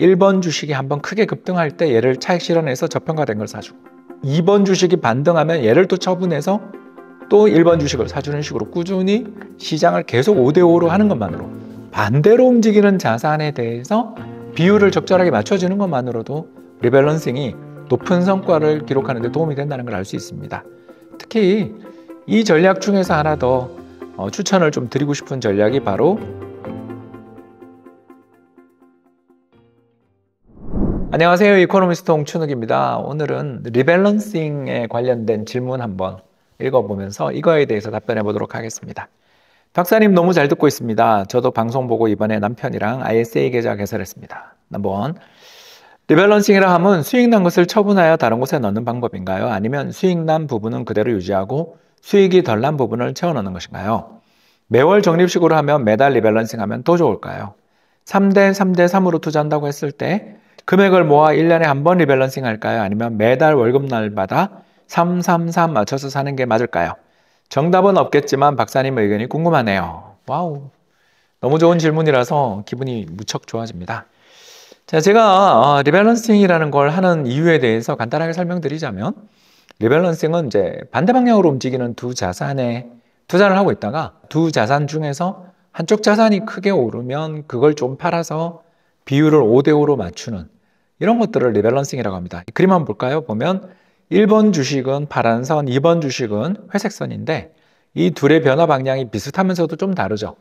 1번 주식이 한번 크게 급등할 때 얘를 차익 실현해서 저평가된 걸 사주고 2번 주식이 반등하면 얘를 또 처분해서 또 1번 주식을 사주는 식으로 꾸준히 시장을 계속 5대5로 하는 것만으로 반대로 움직이는 자산에 대해서 비율을 적절하게 맞춰주는 것만으로도 리밸런싱이 높은 성과를 기록하는 데 도움이 된다는 걸 알 수 있습니다. 특히 이 전략 중에서 하나 더 어, 추천을 좀 드리고 싶은 전략이 바로 안녕하세요. 이코노미스트 홍춘욱입니다. 오늘은 리밸런싱에 관련된 질문 한번 읽어보면서 이거에 대해서 답변해 보도록 하겠습니다. 박사님 너무 잘 듣고 있습니다. 저도 방송 보고 이번에 남편이랑 ISA 계좌 개설했습니다. 한번 리밸런싱이라 함은 수익난 것을 처분하여 다른 곳에 넣는 방법인가요? 아니면 수익난 부분은 그대로 유지하고 수익이 덜 난 부분을 채워 넣는 것인가요? 매월 적립식으로 하면 매달 리밸런싱 하면 더 좋을까요? 3대 3대 3으로 투자한다고 했을 때 금액을 모아 1년에 한 번 리밸런싱 할까요? 아니면 매달 월급날마다 333 맞춰서 사는 게 맞을까요? 정답은 없겠지만 박사님 의견이 궁금하네요. 와우. 너무 좋은 질문이라서 기분이 무척 좋아집니다. 자, 제가 어, 리밸런싱이라는 걸 하는 이유에 대해서 간단하게 설명드리자면 리밸런싱은 이제 반대 방향으로 움직이는 두 자산에 투자를 하고 있다가 두 자산 중에서 한쪽 자산이 크게 오르면 그걸 좀 팔아서 비율을 5대 5로 맞추는 이런 것들을 리밸런싱이라고 합니다. 그림 한번 볼까요? 보면 1번 주식은 파란 선, 2번 주식은 회색 선인데 이 둘의 변화 방향이 비슷하면서도 좀 다르죠.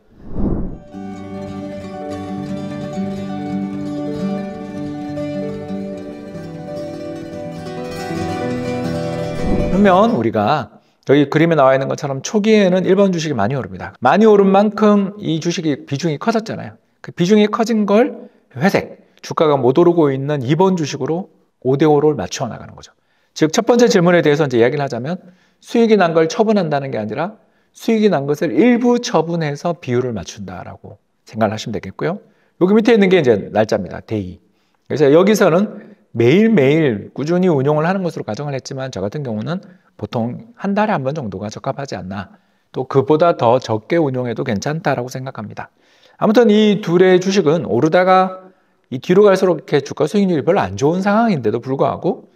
그러면 우리가 여기 그림에 나와 있는 것처럼 초기에는 1번 주식이 많이 오릅니다. 많이 오른 만큼 이 주식이 비중이 커졌잖아요. 그 비중이 커진 걸 회색, 주가가 못 오르고 있는 이번 주식으로 5대5를 맞춰 나가는 거죠. 즉, 첫 번째 질문에 대해서 이제 이야기를 하자면 수익이 난 걸 처분한다는 게 아니라 수익이 난 것을 일부 처분해서 비율을 맞춘다라고 생각을 하시면 되겠고요. 여기 밑에 있는 게 이제 날짜입니다. 데이. 그래서 여기서는 매일매일 꾸준히 운용을 하는 것으로 가정을 했지만 저 같은 경우는 보통 한 달에 한 번 정도가 적합하지 않나. 또 그보다 더 적게 운용해도 괜찮다라고 생각합니다. 아무튼 이 둘의 주식은 오르다가 이 뒤로 갈수록 이렇게 주가 수익률이 별로 안 좋은 상황인데도 불구하고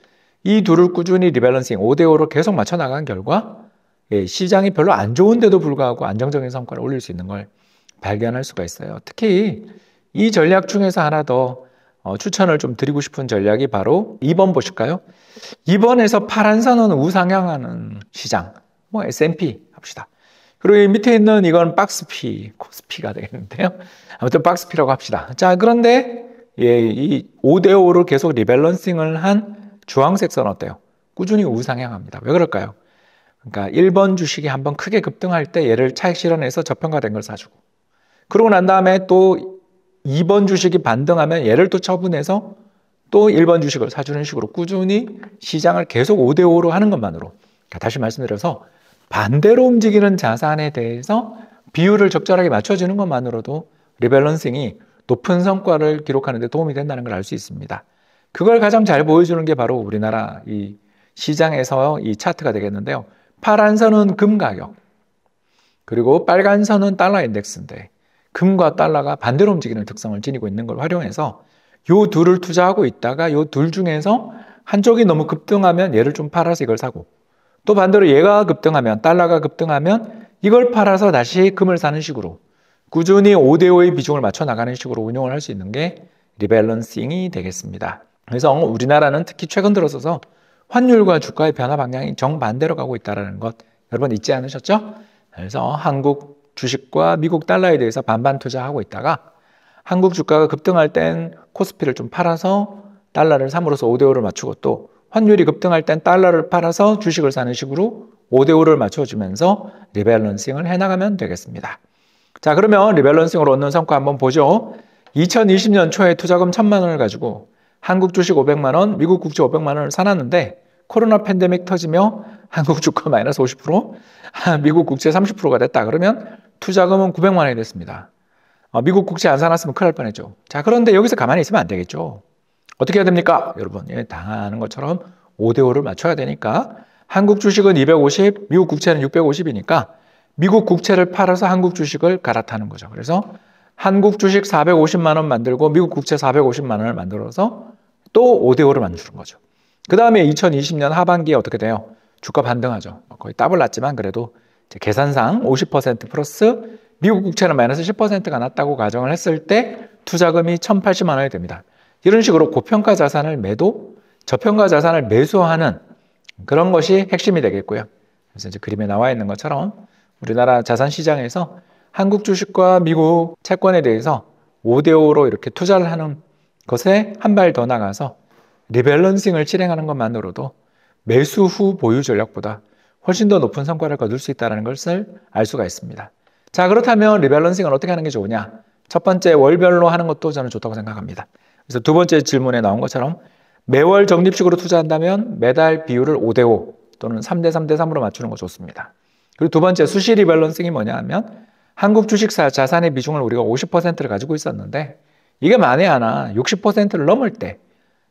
이 둘을 꾸준히 리밸런싱 5대5로 계속 맞춰 나간 결과 예, 시장이 별로 안 좋은데도 불구하고 안정적인 성과를 올릴 수 있는 걸 발견할 수가 있어요. 특히 이 전략 중에서 하나 더 어, 추천을 좀 드리고 싶은 전략이 바로 2번 보실까요? 2번에서 파란 선은 우상향하는 시장, 뭐 S&P 합시다. 그리고 이 밑에 있는 이건 박스피, 코스피가 되겠는데요. 아무튼 박스피라고 합시다. 자, 그런데 예, 이 5대5를 계속 리밸런싱을 한 주황색선 어때요? 꾸준히 우상향합니다. 왜 그럴까요? 그러니까 1번 주식이 한번 크게 급등할 때 얘를 차익 실현해서 저평가된 걸 사주고 그러고 난 다음에 또 2번 주식이 반등하면 얘를 또 처분해서 또 1번 주식을 사주는 식으로 꾸준히 시장을 계속 5대5로 하는 것만으로 그러니까 다시 말씀드려서 반대로 움직이는 자산에 대해서 비율을 적절하게 맞춰주는 것만으로도 리밸런싱이 높은 성과를 기록하는 데 도움이 된다는 걸 알 수 있습니다. 그걸 가장 잘 보여주는 게 바로 우리나라 이 시장에서 이 차트가 되겠는데요. 파란 선은 금 가격, 그리고 빨간 선은 달러 인덱스인데 금과 달러가 반대로 움직이는 특성을 지니고 있는 걸 활용해서 요 둘을 투자하고 있다가 요 둘 중에서 한쪽이 너무 급등하면 얘를 좀 팔아서 이걸 사고 또 반대로 얘가 급등하면 달러가 급등하면 이걸 팔아서 다시 금을 사는 식으로 꾸준히 5대5의 비중을 맞춰 나가는 식으로 운영을할 수 있는 게 리밸런싱이 되겠습니다. 그래서 우리나라는 특히 최근 들어서서 환율과 주가의 변화 방향이 정반대로 가고 있다는 것 여러분 잊지 않으셨죠? 그래서 한국 주식과 미국 달러에 대해서 반반 투자하고 있다가 한국 주가가 급등할 땐 코스피를 좀 팔아서 달러를 삼으로서 5대5를 맞추고 또 환율이 급등할 땐 달러를 팔아서 주식을 사는 식으로 5대5를 맞춰주면서 리밸런싱을 해나가면 되겠습니다. 자, 그러면 리밸런싱으로 얻는 성과 한번 보죠. 2020년 초에 투자금 1000만 원을 가지고 한국 주식 500만 원, 미국 국채 500만 원을 사놨는데 코로나 팬데믹 터지며 한국 주가 마이너스 50%, 미국 국채 30%가 됐다. 그러면 투자금은 900만 원이 됐습니다. 어, 미국 국채 안 사놨으면 큰일 날 뻔했죠. 자, 그런데 여기서 가만히 있으면 안 되겠죠. 어떻게 해야 됩니까? 여러분, 예, 당하는 것처럼 5대5를 맞춰야 되니까 한국 주식은 250, 미국 국채는 650이니까 미국 국채를 팔아서 한국 주식을 갈아타는 거죠. 그래서 한국 주식 450만 원 만들고 미국 국채 450만 원을 만들어서 또 5대 5를 만드는 거죠. 그 다음에 2020년 하반기에 어떻게 돼요? 주가 반등하죠. 거의 따블 났지만 그래도 계산상 50% 플러스 미국 국채는 마이너스 10%가 났다고 가정을 했을 때 투자금이 1,080만 원이 됩니다. 이런 식으로 고평가 자산을 매도, 저평가 자산을 매수하는 그런 것이 핵심이 되겠고요. 그래서 이제 그림에 나와 있는 것처럼 우리나라 자산 시장에서 한국 주식과 미국 채권에 대해서 5대5로 이렇게 투자를 하는 것에 한 발 더 나가서 리밸런싱을 실행하는 것만으로도 매수 후 보유 전략보다 훨씬 더 높은 성과를 거둘 수 있다는 것을 알 수가 있습니다. 자, 그렇다면 리밸런싱은 어떻게 하는 게 좋으냐? 첫 번째 월별로 하는 것도 저는 좋다고 생각합니다. 그래서 두 번째 질문에 나온 것처럼 매월 적립식으로 투자한다면 매달 비율을 5대5 또는 3대3대3으로 맞추는 거 좋습니다. 그리고 두 번째 수시 리밸런싱이 뭐냐 하면 한국 주식 사 자산의 비중을 우리가 50%를 가지고 있었는데 이게 만에 하나 60%를 넘을 때,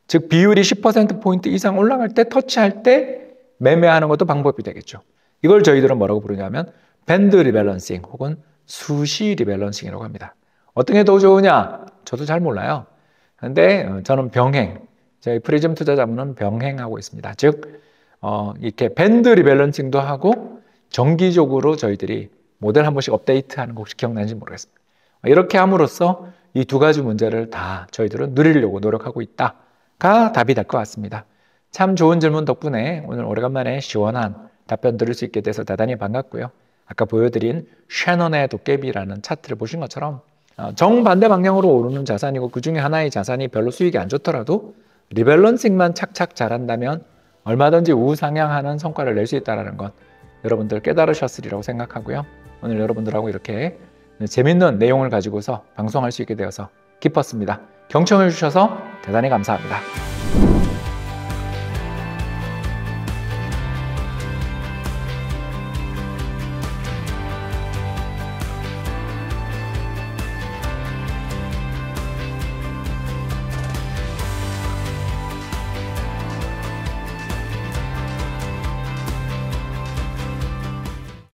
즉 비율이 10%포인트 이상 올라갈 때 터치할 때 매매하는 것도 방법이 되겠죠. 이걸 저희들은 뭐라고 부르냐면 밴드 리밸런싱 혹은 수시 리밸런싱이라고 합니다. 어떤 게 더 좋으냐? 저도 잘 몰라요. 근데 어, 저는 병행, 저희 프리즘 투자자문은 병행하고 있습니다. 즉, 어, 이렇게 밴드 리밸런싱도 하고 정기적으로 저희들이 모델 한 번씩 업데이트하는 거 혹시 기억나는지 모르겠습니다. 이렇게 함으로써 이 두 가지 문제를 다 저희들은 누리려고 노력하고 있다가 답이 될 것 같습니다. 참 좋은 질문 덕분에 오늘 오래간만에 시원한 답변 들을 수 있게 돼서 대단히 반갑고요. 아까 보여드린 쉐넌의 도깨비라는 차트를 보신 것처럼 어, 정반대 방향으로 오르는 자산이고 그 중에 하나의 자산이 별로 수익이 안 좋더라도 리밸런싱만 착착 잘한다면 얼마든지 우상향하는 성과를 낼 수 있다는 것 여러분들 깨달으셨으리라고 생각하고요. 오늘 여러분들하고 이렇게 재밌는 내용을 가지고서 방송할 수 있게 되어서 기뻤습니다. 경청해 주셔서 대단히 감사합니다.